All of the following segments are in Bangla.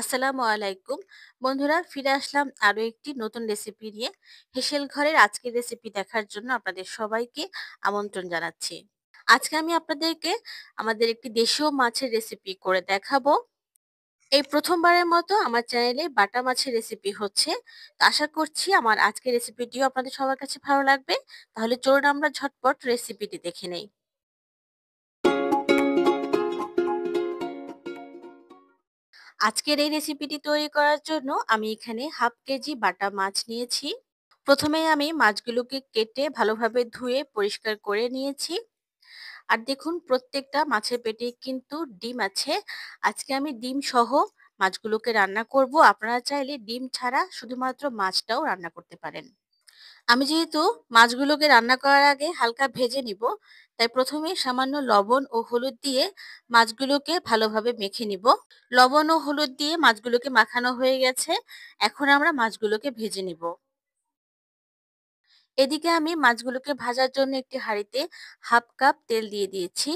আসসালামু আলাইকুম বন্ধুরা ফিরে আসলাম আরও একটি নতুন রেসিপি নিয়ে হেসেল ঘরের আজকের রেসিপি দেখার জন্য আপনাদের সবাইকে আমন্ত্রণ জানাচ্ছি আজকে আমি আপনাদেরকে আমাদের একটি দেশীয় মাছের রেসিপি করে দেখাবো এই প্রথমবারের মতো আমার চ্যানেলে বাটা মাছের রেসিপি হচ্ছে তো আশা করছি আমার আজকের রেসিপিটিও আপনাদের সবার কাছে ভালো লাগবে তাহলে চলুন আমরা ঝটপট রেসিপিটি দেখে নেই আজকের এই রেসিপিটি তৈরি করার জন্য আমি এখানে হাফ কেজি বাটা মাছ নিয়েছি প্রথমে আমি মাছগুলোকে কেটে ভালোভাবে ধুয়ে পরিষ্কার করে নিয়েছি আর দেখুন প্রত্যেকটা মাছের পেটে কিন্তু ডিম আছে আজকে আমি ডিম সহ মাছগুলোকে রান্না করব আপনারা চাইলে ডিম ছাড়া শুধুমাত্র মাছটাও রান্না করতে পারেন আমি যেহেতু মাছগুলোকে রান্না করার আগে হালকা ভেজে নিব তাই প্রথমে সামান্য লবণ ও হলুদ দিয়ে মাছগুলোকে ভালোভাবে মেখে নিব লবণ ও হলুদ দিয়ে মাছগুলোকে মাখানো হয়ে গেছে এখন আমরা মাছগুলোকে ভেজে নিব এদিকে আমি মাছগুলোকে ভাজার জন্য একটি হাঁড়িতে হাফ কাপ তেল দিয়ে দিয়েছি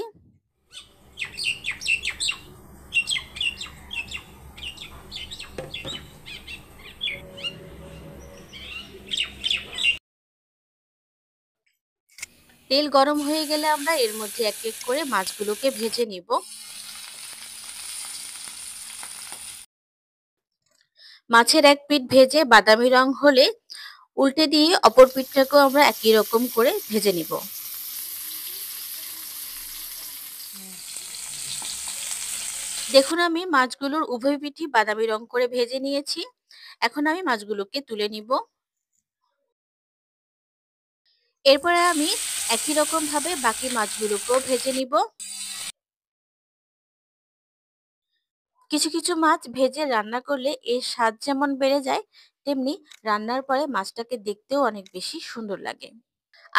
তেল গরম হয়ে গেলে আমরা এর মধ্যে এক এক করে মাছগুলোকে ভেজে নিব মাছের এক পিঠ ভেজে বাদামি রং হলে উল্টে দিয়ে অপর পিঠটাকেও আমরা একই রকম করে ভেজে নিব দেখুন আমি মাছগুলোর উভয় পিঠি বাদামি রং করে ভেজে নিয়েছি এখন আমি মাছগুলোকে তুলে নিব এরপরে আমি একই রকমভাবে বাকি মাছগুলোকেও ভেজে নিব কিছু কিছু মাছ ভেজে রান্না করলে এর স্বাদ যেমন বেড়ে যায় তেমনি রান্নার পরে মাছটাকে দেখতেও অনেক বেশি সুন্দর লাগে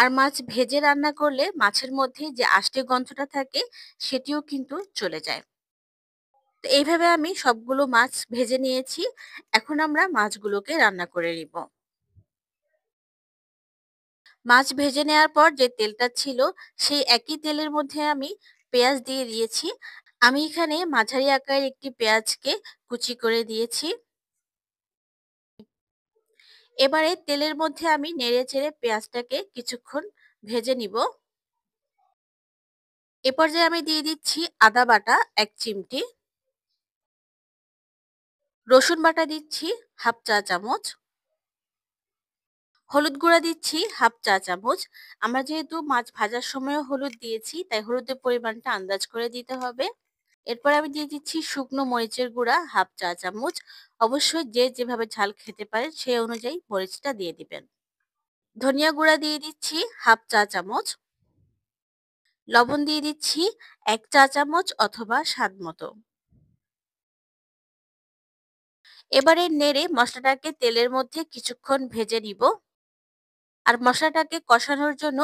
আর মাছ ভেজে রান্না করলে মাছের মধ্যে যে আষ্টে গন্ধটা থাকে সেটিও কিন্তু চলে যায় তো এইভাবে আমি সবগুলো মাছ ভেজে নিয়েছি এখন আমরা মাছগুলোকে রান্না করে নিব মাছ ভেজে নেওয়ার পর যে তেলটা ছিল সেই একই তেলের মধ্যে আমি পেঁয়াজ দিয়ে দিয়েছি আমি এখানে মাঝারি আকারের একটি পেঁয়াজকে কুচি করে দিয়েছি এবারে তেলের মধ্যে আমি নেড়ে চেড়ে পেঁয়াজটাকে কিছুক্ষণ ভেজে নিব এ পর্যায়ে আমি দিয়ে দিচ্ছি আদা বাটা এক চিমটি রসুন বাটা দিচ্ছি হাফ চা চামচ হলুদ গুঁড়া দিচ্ছি হাফ চা চামচ আমরা যেহেতু মাছ ভাজার সময় হলুদ দিয়েছি তাই হলুদের পরিমাণটা আন্দাজ করে দিতে হবে এরপর আমি দিয়ে দিচ্ছি শুকনো মরিচের গুঁড়া হাফ চা চামচ অবশ্যই যে যেভাবে ঝাল খেতে পারে সেই অনুযায়ী মরিচটা দিয়ে দিবেন ধনিয়া গুঁড়া দিয়ে দিচ্ছি হাফ চা চামচ লবণ দিয়ে দিচ্ছি এক চা চামচ অথবা স্বাদ মতো এবারে নেড়ে মশলাটাকে তেলের মধ্যে কিছুক্ষণ ভেজে নিব আর মশলাটাকে কষানোর জন্য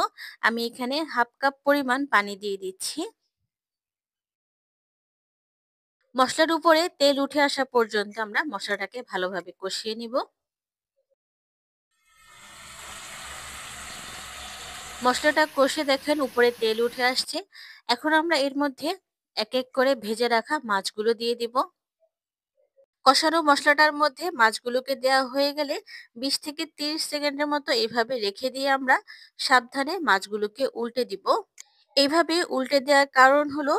আমি এখানে হাফ কাপ পরিমাণ পানি দিয়ে দিচ্ছি মশলার উপরে তেল উঠে আসা পর্যন্ত আমরা মশলাটাকে ভালোভাবে কষিয়ে নিব মশলাটা কষে দেখেন উপরে তেল উঠে আসছে এখন আমরা এর মধ্যে এক এক করে ভেজে রাখা মাছগুলো দিয়ে দিব কষানো মশলাটার মধ্যে মাছগুলোকে দেওয়া হয়ে গেলে বিশ থেকে তিরিশ সেকেন্ডের মতো এভাবে রেখে দিয়ে আমরা সাবধানে মাছগুলোকে উল্টে দিব এইভাবে উল্টে দেওয়ার কারণ হলো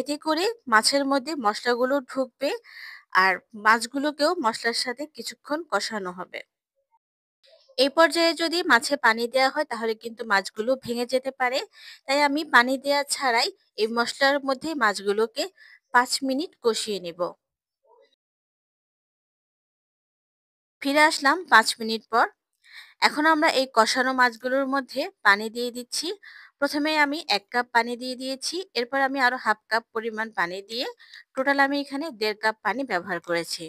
এতে করে মাছের মধ্যে মশলাগুলো ঢুকবে আর মাছগুলোকেও মশলার সাথে কিছুক্ষণ কষানো হবে এই পর্যায়ে যদি মাছে পানি দেওয়া হয় তাহলে কিন্তু মাছগুলো ভেঙে যেতে পারে তাই আমি পানি দেওয়া ছাড়াই এই মশলার মধ্যে মাছগুলোকে পাঁচ মিনিট কষিয়ে নেব ফিরে আসলাম পাঁচ মিনিট পর এখন আমরা এই কষানো মাছগুলোর মধ্যে পানি দিয়ে দিচ্ছি প্রথমে আমি এক কাপ পানি দিয়ে দিয়েছি এরপর আমি আরও হাফ কাপ পরিমাণ পানি দিয়ে টোটাল আমি এখানে দেড় কাপ পানি ব্যবহার করেছি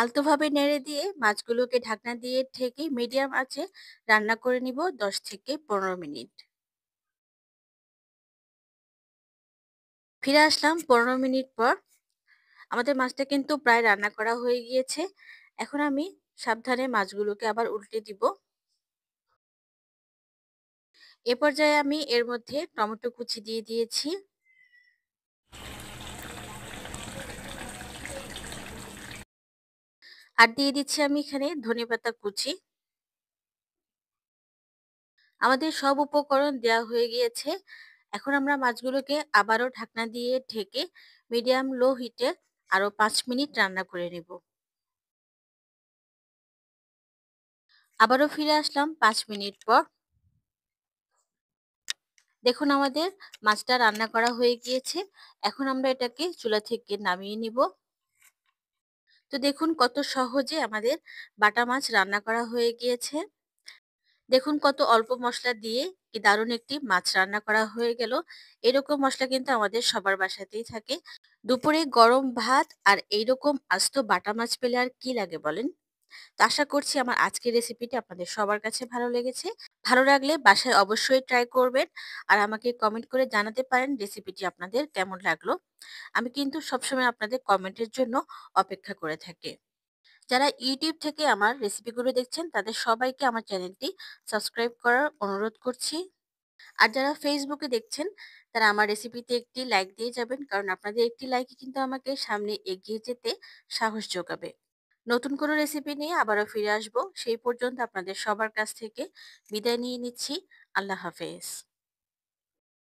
আলতোভাবে নেড়ে দিয়ে মাছগুলোকে ঢাকনা দিয়ে ঠেকে মিডিয়াম আছে রান্না করে নিব দশ থেকে পনেরো মিনিট ফিরে আসলাম পনেরো মিনিট পর আমাদের মাছটা কিন্তু প্রায় রান্না করা হয়ে গিয়েছে এখন আমি সাবধানে মাছগুলোকে আবার উল্টে দিব এ পর্যায়ে আমি এর মধ্যে টমেটো কুচি দিয়ে দিয়েছি আর দিয়ে দিচ্ছি আমি এখানে ধনে পাতা কুচি আমাদের সব উপকরণ দেওয়া হয়ে গিয়েছে এখন আমরা মাছগুলোকে আবারও ঢাকনা দিয়ে ঢেকে মিডিয়াম লো হিটে আরও পাঁচ মিনিট রান্না করে নেব আবারও ফিরে আসলাম পাঁচ মিনিট পর দেখুন আমাদের মাছটা রান্না করা হয়ে গিয়েছে এখন আমরা এটাকে চুলা থেকে নামিয়ে নিব তো দেখুন কত সহজে আমাদের বাটা মাছ রান্না করা হয়ে গিয়েছে দেখুন কত অল্প মশলা দিয়ে কি দারুণ একটি মাছ রান্না করা হয়ে গেল এরকম মশলা কিন্তু আমাদের সবার বাসাতেই থাকে দুপুরে গরম ভাত আর এইরকম আস্ত বাটা মাছ পেলে আর কি লাগে বলেন আশা করছি আমার আজকের রেসিপিটি আপনাদের সবার কাছে ভালো লেগেছে ভালো লাগলে বাসায় অবশ্যই ট্রাই করবেন আর আমাকে কমেন্ট করে জানাতে পারেন রেসিপিটি আপনাদের কেমন লাগলো আমি কিন্তু সবসময় আপনাদের কমেন্টের জন্য অপেক্ষা করে থাকি যারা ইউটিউব থেকে আমার রেসিপিগুলো দেখছেন তাদের সবাইকে আমার চ্যানেলটি সাবস্ক্রাইব করার অনুরোধ করছি আর যারা ফেসবুকে দেখছেন তারা আমার রেসিপিতে একটি লাইক দিয়ে যাবেন কারণ আপনাদের একটি লাইকই কিন্তু আমাকে সামনে এগিয়ে যেতে সাহস যোগাবে নতুন কোনো রেসিপি নিয়ে আবারও ফিরে আসব সেই পর্যন্ত আপনাদের সবার কাছ থেকে বিদায় নিয়ে নিচ্ছি আল্লাহ হাফেজ